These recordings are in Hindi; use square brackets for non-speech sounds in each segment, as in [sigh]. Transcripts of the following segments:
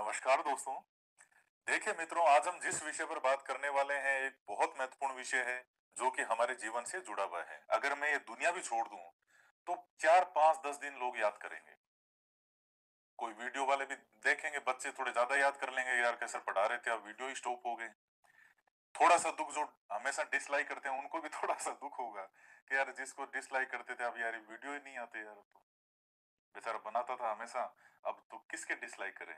नमस्कार दोस्तों देखिए मित्रों आज हम जिस विषय पर बात करने वाले हैं एक बहुत महत्वपूर्ण विषय है जो कि हमारे जीवन से जुड़ा हुआ है अगर मैं ये दुनिया भी छोड़ दूं तो चार पांच दस दिन लोग याद करेंगे कोई वीडियो वाले भी देखेंगे बच्चे थोड़े ज्यादा याद कर लेंगे यार कैसे पढ़ा रहे थे अब वीडियो ही स्टॉप हो गए थोड़ा सा दुख जो हमेशा डिसलाइक करते हैं उनको भी [laughs] थोड़ा सा दुख होगा कि यार जिसको डिसलाइक करते थे अब यार वीडियो ही नहीं आते यार तो बेचारा बनाता था हमेशा अब तो किसके डिसलाइक करें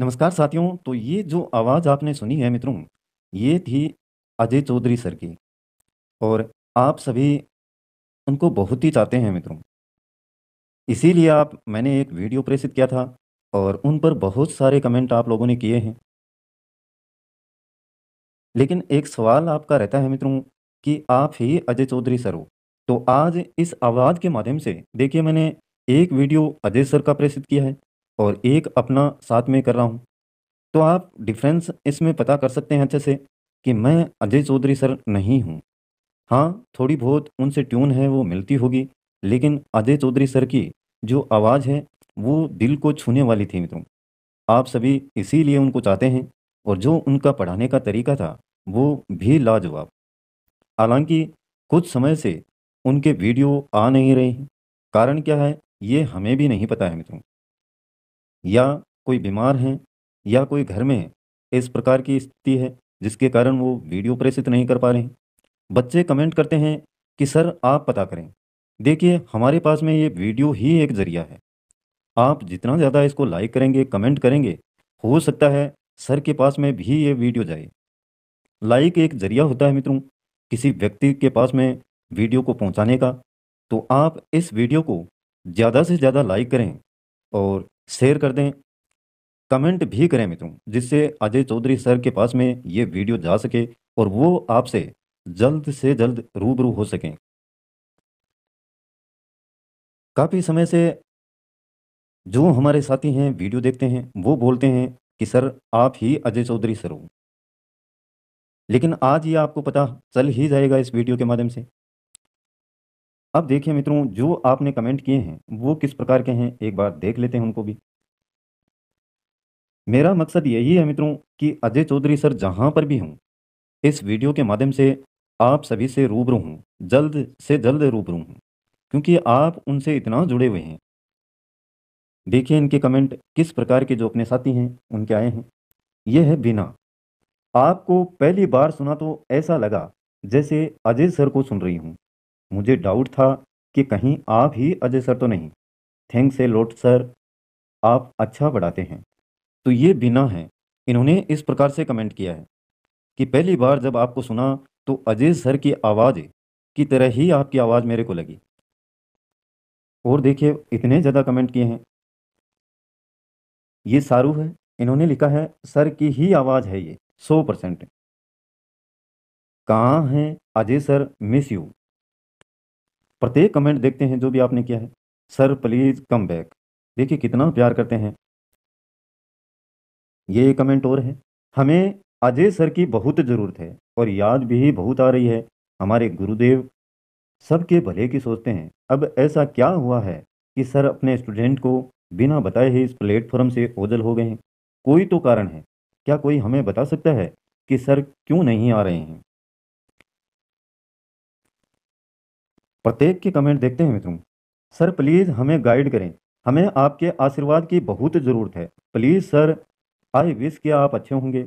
नमस्कार साथियों तो ये जो आवाज़ आपने सुनी है मित्रों ये थी अजय चौधरी सर की और आप सभी उनको बहुत ही चाहते हैं मित्रों इसीलिए आप मैंने एक वीडियो प्रेषित किया था और उन पर बहुत सारे कमेंट आप लोगों ने किए हैं लेकिन एक सवाल आपका रहता है मित्रों कि आप ही अजय चौधरी सर हो तो आज इस आवाज़ के माध्यम से देखिए मैंने एक वीडियो अजय सर का प्रेषित किया है और एक अपना साथ में कर रहा हूँ तो आप डिफरेंस इसमें पता कर सकते हैं अच्छे से कि मैं अजय चौधरी सर नहीं हूँ हाँ थोड़ी बहुत उनसे ट्यून है वो मिलती होगी लेकिन अजय चौधरी सर की जो आवाज़ है वो दिल को छूने वाली थी मित्रों आप सभी इसीलिए उनको चाहते हैं और जो उनका पढ़ाने का तरीका था वो भी लाजवाब हालांकि कुछ समय से उनके वीडियो आ नहीं रहे हैं कारण क्या है ये हमें भी नहीं पता है मित्रों या कोई बीमार हैं या कोई घर में इस प्रकार की स्थिति है जिसके कारण वो वीडियो प्रेषित नहीं कर पा रहे हैं बच्चे कमेंट करते हैं कि सर आप पता करें देखिए हमारे पास में ये वीडियो ही एक ज़रिया है आप जितना ज़्यादा इसको लाइक करेंगे कमेंट करेंगे हो सकता है सर के पास में भी ये वीडियो जाए लाइक एक ज़रिया होता है मित्रों किसी व्यक्ति के पास में वीडियो को पहुंचाने का तो आप इस वीडियो को ज़्यादा से ज़्यादा लाइक करें और शेयर कर दें कमेंट भी करें मित्रों जिससे अजय चौधरी सर के पास में ये वीडियो जा सके और वो आपसे जल्द से जल्द रूबरू हो सकें काफ़ी समय से जो हमारे साथी हैं वीडियो देखते हैं वो बोलते हैं कि सर आप ही अजय चौधरी सर हो लेकिन आज ये आपको पता चल ही जाएगा इस वीडियो के माध्यम से अब देखिए मित्रों जो आपने कमेंट किए हैं वो किस प्रकार के हैं एक बार देख लेते हैं उनको भी मेरा मकसद यही है मित्रों कि अजय चौधरी सर जहां पर भी हूं इस वीडियो के माध्यम से आप सभी से रूबरू हूँ जल्द से जल्द रूबरू हूँ क्योंकि आप उनसे इतना जुड़े हुए हैं देखिए इनके कमेंट किस प्रकार के जो अपने साथी हैं उनके आए हैं ये है बिना आपको पहली बार सुना तो ऐसा लगा जैसे अजय सर को सुन रही हूँ मुझे डाउट था कि कहीं आप ही अजय सर तो नहीं थैंक से लोट सर आप अच्छा पढ़ाते हैं तो ये बिना है इन्होंने इस प्रकार से कमेंट किया है कि पहली बार जब आपको सुना तो अजय सर की आवाज़ की तरह ही आपकी आवाज़ मेरे को लगी और देखिए इतने ज़्यादा कमेंट किए हैं ये सारू है इन्होंने लिखा है सर की ही आवाज़ है ये सौ परसेंट कहाँ हैं अजय सर मिस यू प्रत्येक कमेंट देखते हैं जो भी आपने किया है सर प्लीज़ कम बैक देखिए कितना प्यार करते हैं ये कमेंट और है हमें अजय सर की बहुत ज़रूरत है और याद भी बहुत आ रही है हमारे गुरुदेव सबके भले की सोचते हैं अब ऐसा क्या हुआ है कि सर अपने स्टूडेंट को बिना बताए ही इस प्लेटफॉर्म से ओझल हो गए हैं कोई तो कारण है क्या कोई हमें बता सकता है कि सर क्यों नहीं आ रहे हैं प्रत्येक की कमेंट देखते हैं मित्रों सर प्लीज़ हमें गाइड करें हमें आपके आशीर्वाद की बहुत ज़रूरत है प्लीज़ सर आई विश कि आप अच्छे होंगे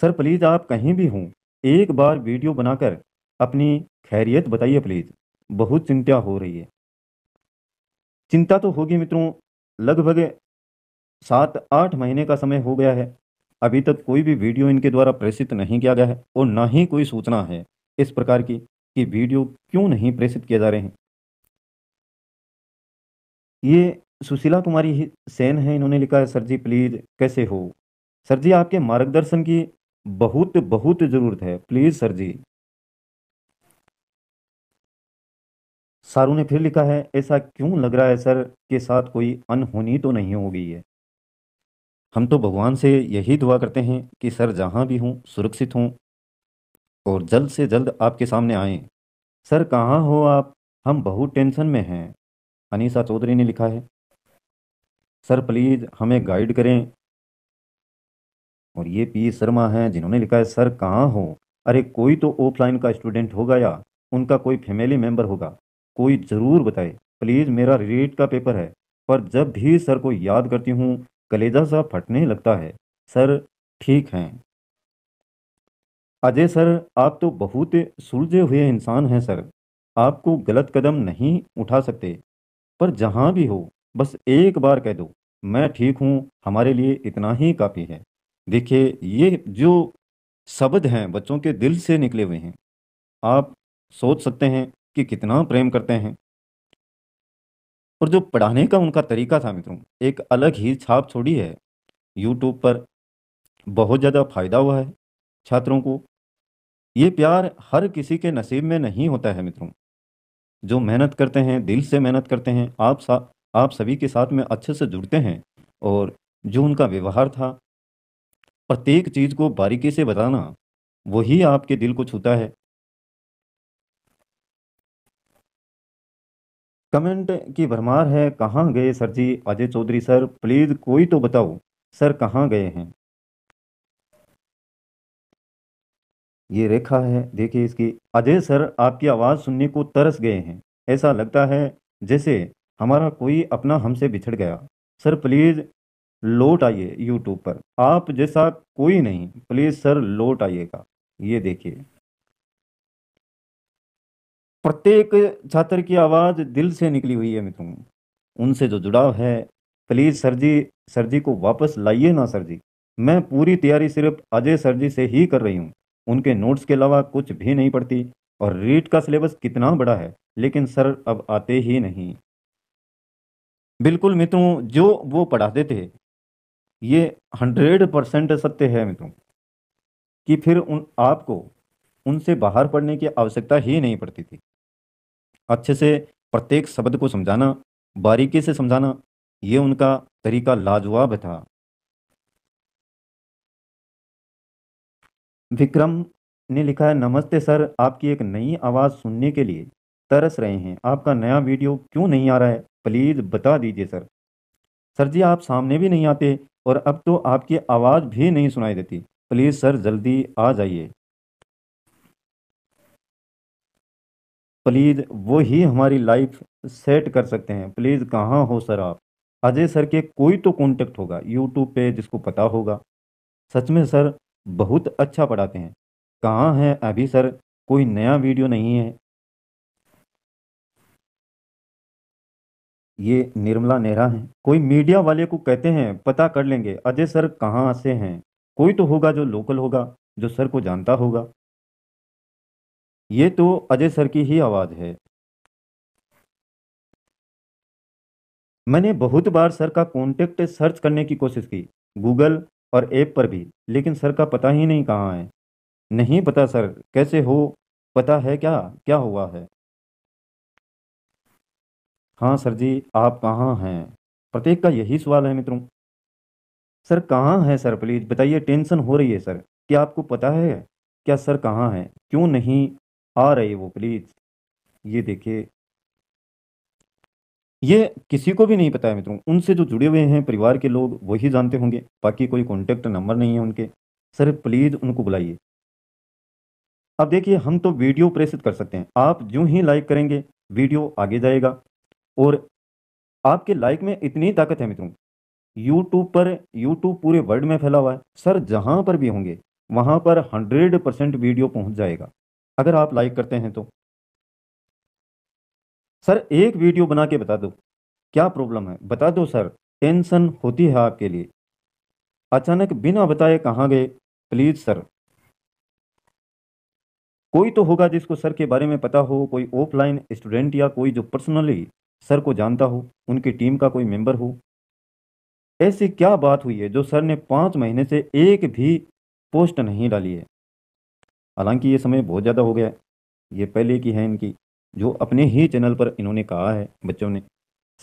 सर प्लीज़ आप कहीं भी हों एक बार वीडियो बनाकर अपनी खैरियत बताइए प्लीज़ बहुत चिंता हो रही है चिंता तो होगी मित्रों लगभग सात आठ महीने का समय हो गया है अभी तक कोई भी वीडियो इनके द्वारा प्रेषित नहीं किया गया है और ना ही कोई सूचना है इस प्रकार की कि वीडियो क्यों नहीं प्रेषित किए जा रहे हैं ये सुशीला कुमारी सेन है इन्होंने लिखा है सर जी प्लीज़ कैसे हो सर जी आपके मार्गदर्शन की बहुत बहुत ज़रूरत है प्लीज़ सर जी सारू ने फिर लिखा है ऐसा क्यों लग रहा है सर के साथ कोई अनहोनी तो नहीं हो गई है हम तो भगवान से यही दुआ करते हैं कि सर जहां भी हों सुरक्षित हों और जल्द से जल्द आपके सामने आए सर कहाँ हो आप हम बहुत टेंशन में हैं अनीसा चौधरी ने लिखा है सर प्लीज़ हमें गाइड करें और ये पी शर्मा हैं जिन्होंने लिखा है सर कहाँ हो अरे कोई तो ऑफलाइन का स्टूडेंट होगा या उनका कोई फैमिली मेम्बर होगा कोई ज़रूर बताए प्लीज़ मेरा रेट का पेपर है पर जब भी सर को याद करती हूँ कलेजा सा फटने लगता है सर ठीक हैं अजय सर आप तो बहुत सुलझे हुए इंसान हैं सर आपको गलत कदम नहीं उठा सकते पर जहाँ भी हो बस एक बार कह दो मैं ठीक हूँ हमारे लिए इतना ही काफ़ी है देखिए ये जो शब्द हैं बच्चों के दिल से निकले हुए हैं आप सोच सकते हैं कि कितना प्रेम करते हैं और जो पढ़ाने का उनका तरीका था मित्रों एक अलग ही छाप छोड़ी है यूट्यूब पर बहुत ज़्यादा फायदा हुआ है छात्रों को ये प्यार हर किसी के नसीब में नहीं होता है मित्रों जो मेहनत करते हैं दिल से मेहनत करते हैं आप सा आप सभी के साथ में अच्छे से जुड़ते हैं और जो उनका व्यवहार था प्रत्येक चीज़ को बारीकी से बताना वही आपके दिल को छूता है कमेंट की भरमार है कहाँ गए sir ji Ajay Chaudhary sir please कोई तो बताओ सर कहाँ गए हैं ये रेखा है देखिए इसकी अजय सर आपकी आवाज़ सुनने को तरस गए हैं ऐसा लगता है जैसे हमारा कोई अपना हमसे बिछड़ गया सर प्लीज़ लौट आइए यूट्यूब पर आप जैसा कोई नहीं प्लीज़ सर लौट आइएगा ये देखिए प्रत्येक छात्र की आवाज़ दिल से निकली हुई है मित्रों उनसे जो जुड़ाव है please sir ji sir ji को वापस लाइए ना सर जी मैं पूरी तैयारी सिर्फ अजय सर जी से ही कर रही हूँ उनके नोट्स के अलावा कुछ भी नहीं पढ़ती और रीट का सिलेबस कितना बड़ा है लेकिन सर अब आते ही नहीं बिल्कुल मित्रों जो वो पढ़ाते थे ये हंड्रेड परसेंट सत्य है मित्रों कि फिर उन आपको उनसे बाहर पढ़ने की आवश्यकता ही नहीं पड़ती थी अच्छे से प्रत्येक शब्द को समझाना बारीकी से समझाना ये उनका तरीका लाजवाब था विक्रम ने लिखा है नमस्ते सर आपकी एक नई आवाज़ सुनने के लिए तरस रहे हैं आपका नया वीडियो क्यों नहीं आ रहा है प्लीज़ बता दीजिए सर सर जी आप सामने भी नहीं आते और अब तो आपकी आवाज़ भी नहीं सुनाई देती प्लीज़ सर जल्दी आ जाइए प्लीज़ वो ही हमारी लाइफ सेट कर सकते हैं प्लीज़ कहाँ हो सर आप अजय सर के कोई तो कॉन्टेक्ट होगा यूट्यूब पे जिसको पता होगा सच में सर बहुत अच्छा पढ़ाते हैं कहाँ हैं अभी सर कोई नया वीडियो नहीं है ये निर्मला नेहरा हैं कोई मीडिया वाले को कहते हैं पता कर लेंगे अजय सर कहाँ से हैं कोई तो होगा जो लोकल होगा जो सर को जानता होगा ये तो अजय सर की ही आवाज़ है मैंने बहुत बार सर का कॉन्टेक्ट सर्च करने की कोशिश की गूगल और ऐप पर भी लेकिन सर का पता ही नहीं कहाँ है नहीं पता सर कैसे हो पता है क्या क्या हुआ है हाँ सर जी आप कहाँ हैं प्रत्येक का यही सवाल है मित्रों सर कहाँ हैं सर प्लीज़ बताइए टेंशन हो रही है सर क्या आपको पता है क्या सर कहाँ हैं क्यों नहीं आ रहे वो प्लीज़ ये देखिए ये किसी को भी नहीं पता है मित्रों उनसे जो जुड़े हुए हैं परिवार के लोग वही जानते होंगे बाकी कोई कॉन्टेक्ट नंबर नहीं है उनके सर प्लीज़ उनको बुलाइए अब देखिए हम तो वीडियो प्रेषित कर सकते हैं आप जो ही लाइक करेंगे वीडियो आगे जाएगा और आपके लाइक में इतनी ताकत है मित्रों यूट्यूब पर यूट्यूब पूरे वर्ल्ड में फैला हुआ है सर जहाँ पर भी होंगे वहाँ पर हंड्रेड परसेंट वीडियो पहुँच जाएगा अगर आप लाइक करते हैं तो सर एक वीडियो बना के बता दो क्या प्रॉब्लम है बता दो सर टेंशन होती है आपके लिए अचानक बिना बताए कहाँ गए प्लीज़ सर कोई तो होगा जिसको सर के बारे में पता हो कोई ऑफलाइन स्टूडेंट या कोई जो पर्सनली सर को जानता हो उनकी टीम का कोई मेंबर हो ऐसी क्या बात हुई है जो सर ने पाँच महीने से एक भी पोस्ट नहीं डाली है हालांकि ये समय बहुत ज़्यादा हो गया ये पहले की है इनकी जो अपने ही चैनल पर इन्होंने कहा है बच्चों ने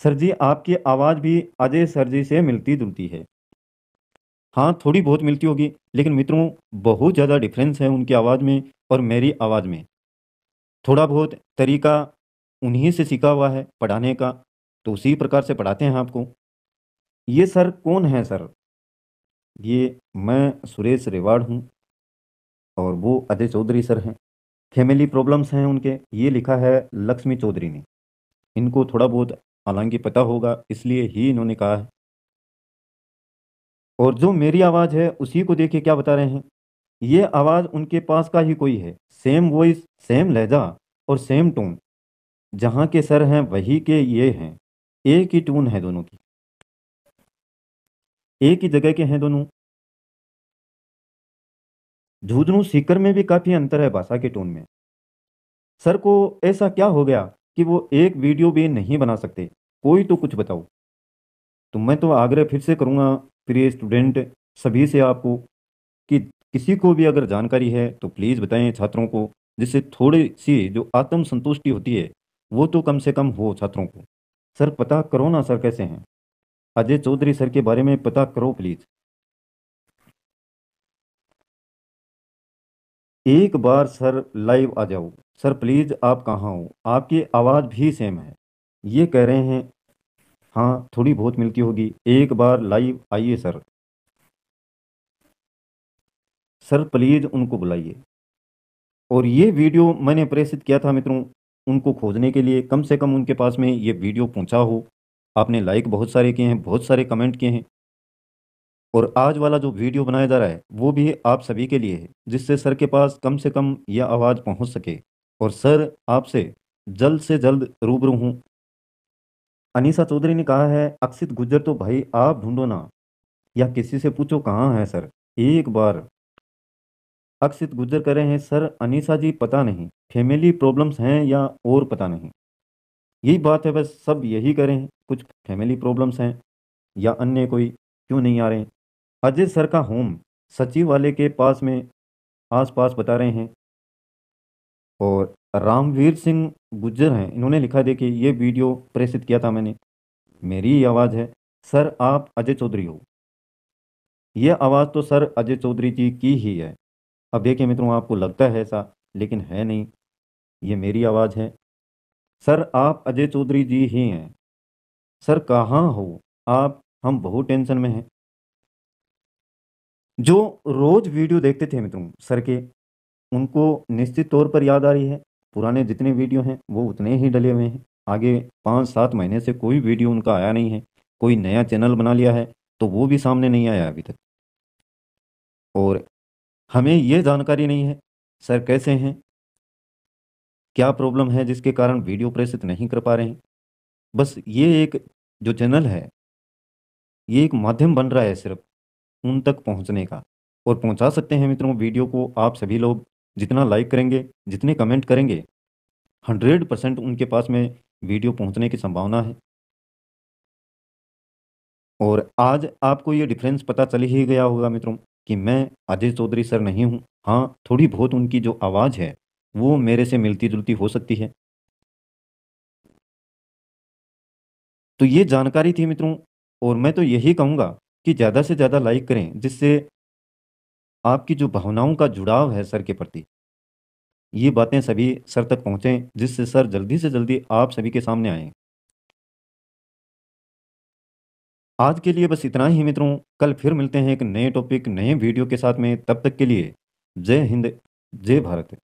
सर जी आपकी आवाज़ भी अजय सर जी से मिलती जुलती है हाँ थोड़ी बहुत मिलती होगी लेकिन मित्रों बहुत ज़्यादा डिफरेंस है उनकी आवाज़ में और मेरी आवाज़ में थोड़ा बहुत तरीका उन्हीं से सीखा हुआ है पढ़ाने का तो उसी प्रकार से पढ़ाते हैं आपको ये सर कौन है सर ये मैं सुरेश रेवाड़ हूँ और वो अजय चौधरी सर हैं फैमिली प्रॉब्लम्स हैं उनके ये लिखा है लक्ष्मी चौधरी ने इनको थोड़ा बहुत हालांकि पता होगा इसलिए ही इन्होंने कहा है और जो मेरी आवाज़ है उसी को देखे क्या बता रहे हैं ये आवाज़ उनके पास का ही कोई है सेम वॉइस सेम लहजा और सेम टोन जहाँ के सर हैं वही के ये हैं एक ही टून है दोनों की एक ही जगह के हैं दोनों झूझनू सीकर में भी काफ़ी अंतर है भाषा के टोन में सर को ऐसा क्या हो गया कि वो एक वीडियो भी नहीं बना सकते कोई तो कुछ बताओ तो मैं तो आग्रह फिर से करूँगा प्रिय स्टूडेंट सभी से आपको कि किसी को भी अगर जानकारी है तो प्लीज़ बताएं छात्रों को जिससे थोड़ी सी जो आत्म संतुष्टि होती है वो तो कम से कम हो छात्रों को सर पता करो ना सर कैसे हैं अजय चौधरी सर के बारे में पता करो प्लीज़ एक बार सर लाइव आ जाओ सर प्लीज़ आप कहाँ हो आपकी आवाज़ भी सेम है ये कह रहे हैं हाँ थोड़ी बहुत मिलती होगी एक बार लाइव आइए सर सर प्लीज़ उनको बुलाइए और ये वीडियो मैंने प्रेषित किया था मित्रों उनको खोजने के लिए कम से कम उनके पास में ये वीडियो पहुंचा हो आपने लाइक बहुत सारे किए हैं बहुत सारे कमेंट किए हैं और आज वाला जो वीडियो बनाया जा रहा है वो भी आप सभी के लिए है जिससे सर के पास कम से कम यह आवाज़ पहुंच सके और सर आपसे जल्द से जल्द रूबरू हूँ अनीसा चौधरी ने कहा है अक्षित गुज्जर तो भाई आप ढूंढो ना या किसी से पूछो कहाँ है सर एक बार अक्षित गुजर कर रहे हैं सर अनीसा जी पता नहीं फैमिली प्रॉब्लम्स हैं या और पता नहीं यही बात है बस सब यही करें कुछ फैमिली प्रॉब्लम्स हैं या अन्य कोई क्यों नहीं आ रहे हैं अजय सर का होम सचिवालय के पास में आसपास बता रहे हैं और रामवीर सिंह गुज्जर हैं इन्होंने लिखा देखिए ये वीडियो प्रेषित किया था मैंने मेरी आवाज़ है सर आप अजय चौधरी हो यह आवाज़ तो सर अजय चौधरी जी की ही है अब देखिए मित्रों आपको लगता है ऐसा लेकिन है नहीं ये मेरी आवाज़ है सर आप अजय चौधरी जी ही हैं सर कहाँ हो आप हम बहुत टेंशन में हैं जो रोज़ वीडियो देखते थे मित्रों सर के उनको निश्चित तौर पर याद आ रही है पुराने जितने वीडियो हैं वो उतने ही डले हुए हैं आगे पाँच सात महीने से कोई वीडियो उनका आया नहीं है कोई नया चैनल बना लिया है तो वो भी सामने नहीं आया अभी तक और हमें ये जानकारी नहीं है सर कैसे हैं क्या प्रॉब्लम है जिसके कारण वीडियो प्रेषित नहीं कर पा रहे हैं बस ये एक जो चैनल है ये एक माध्यम बन रहा है सिर्फ उन तक पहुंचने का और पहुंचा सकते हैं मित्रों वीडियो को आप सभी लोग जितना लाइक करेंगे जितने कमेंट करेंगे हंड्रेड परसेंट उनके पास में वीडियो पहुंचने की संभावना है और आज आपको ये डिफरेंस पता चल ही गया होगा मित्रों कि मैं अजय चौधरी सर नहीं हूँ हाँ थोड़ी बहुत उनकी जो आवाज़ है वो मेरे से मिलती जुलती हो सकती है तो ये जानकारी थी मित्रों और मैं तो यही कहूँगा कि ज़्यादा से ज़्यादा लाइक करें, जिससे आपकी जो भावनाओं का जुड़ाव है सर के प्रति, ये बातें सभी सर तक पहुँचें, जिससे सर जल्दी से जल्दी आप सभी के सामने आएँ। आज के लिए बस इतना ही मित्रों, कल फिर मिलते हैं एक नए टॉपिक, नए वीडियो के साथ में, तब तक के लिए जय हिंद, जय भारत।